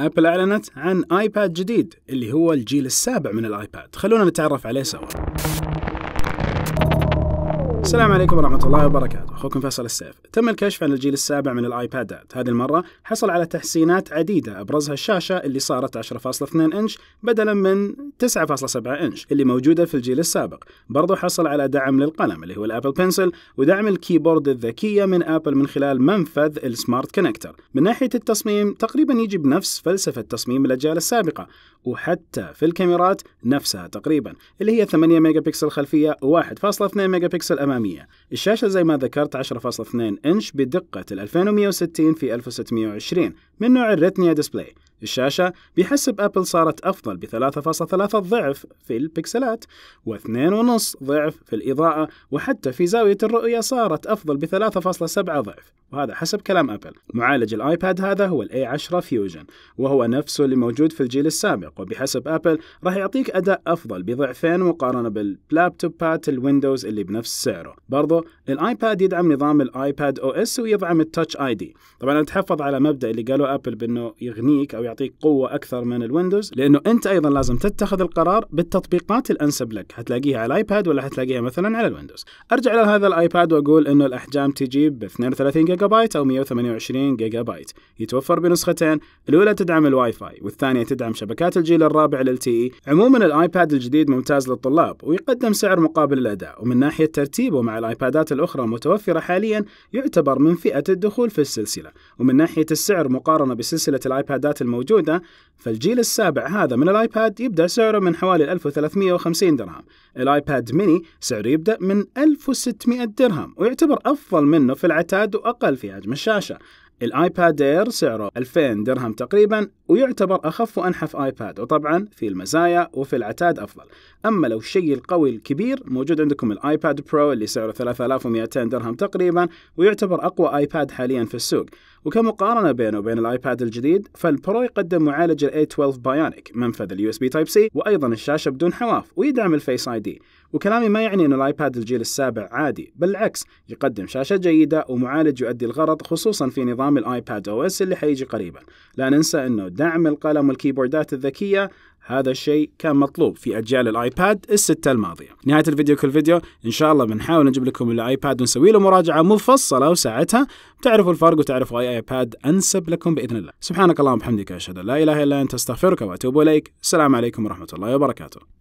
ابل اعلنت عن ايباد جديد اللي هو الجيل السابع من الايباد خلونا نتعرف عليه سوا السلام عليكم ورحمه الله وبركاته أخوكم فيصل السيف تم الكشف عن الجيل السابع من الآيبادات هذه المرة حصل على تحسينات عديدة أبرزها الشاشة اللي صارت 10.2 إنش بدلا من 9.7 إنش اللي موجودة في الجيل السابق برضو حصل على دعم للقلم اللي هو الأبل بنسل ودعم الكيبورد الذكية من أبل من خلال منفذ السمارت كونكتر من ناحية التصميم تقريبا يجي بنفس فلسفة تصميم الأجيال السابقة وحتى في الكاميرات نفسها تقريبا اللي هي 8 ميجا بكسل خلفية و1.2 ميجا بكسل أمامية الشاشة زي ما ذكرت شاشات 10.2 إنش بدقة 2160 في 1620 من نوع الريتنيا ديسبلاي الشاشة بحسب أبل صارت أفضل ب 3.3 ضعف في البكسلات و 2.5 ضعف في الإضاءة وحتى في زاوية الرؤية صارت أفضل ب 3.7 ضعف وهذا حسب كلام أبل معالج الآيباد هذا هو الـ a 10 Fusion وهو نفسه اللي موجود في الجيل السابق وبحسب أبل راح يعطيك أداء أفضل بضعفين مقارنة باللابتوبات الويندوز اللي بنفس سعره برضه الآيباد يدعم نظام الآيباد أو إس ويدعم التاتش آي دي طبعا أتحفظ على مبدأ اللي قاله أبل بأنه يغنيك أو ويعطيك قوه اكثر من الويندوز لانه انت ايضا لازم تتخذ القرار بالتطبيقات الانسب لك حتلاقيها على الايباد ولا حتلاقيها مثلا على الويندوز ارجع الى هذا الايباد واقول انه الاحجام تجي ب 32 جيجا بايت او 128 جيجا بايت يتوفر بنسختين الاولى تدعم الواي فاي والثانيه تدعم شبكات الجيل الرابع لل تي عموما الايباد الجديد ممتاز للطلاب ويقدم سعر مقابل الاداء ومن ناحيه ترتيبه مع الايبادات الاخرى المتوفره حاليا يعتبر من فئه الدخول في السلسله ومن ناحيه السعر مقارنه بسلسله الايبادات الموجودة موجودة فالجيل السابع هذا من الايباد يبدأ سعره من حوالي 1350 درهم الايباد ميني سعره يبدأ من 1600 درهم ويعتبر أفضل منه في العتاد وأقل في حجم الشاشة الايباد اير سعره 2000 درهم تقريبا ويعتبر اخف وانحف ايباد وطبعا في المزايا وفي العتاد افضل اما لو الشيء القوي الكبير موجود عندكم الايباد برو اللي سعره 3200 درهم تقريبا ويعتبر اقوى ايباد حاليا في السوق وكمقارنه بينه وبين الايباد الجديد فالبرو يقدم معالج ال A12 بايونيك منفذ اليو اس بي تايب سي وايضا الشاشه بدون حواف ويدعم الفيس اي دي وكلامي ما يعني أن الآيباد الجيل السابع عادي بالعكس يقدم شاشة جيدة ومعالج يؤدي الغرض خصوصا في نظام الآيباد أو إس اللي حيجي قريبا لا ننسى أنه دعم القلم والكيبوردات الذكية هذا الشيء كان مطلوب في أجيال الآيباد الستة الماضية نهاية الفيديو كل فيديو إن شاء الله بنحاول نجيب لكم الآيباد ونسوي له مراجعة مفصلة وساعتها تعرفوا الفرق وتعرفوا أي آيباد أنسب لكم بإذن الله سبحانك اللهم وبحمدك أشهد أن لا إله إلا أنت أستغفرك وأتوب إليك السلام عليكم ورحمة الله وبركاته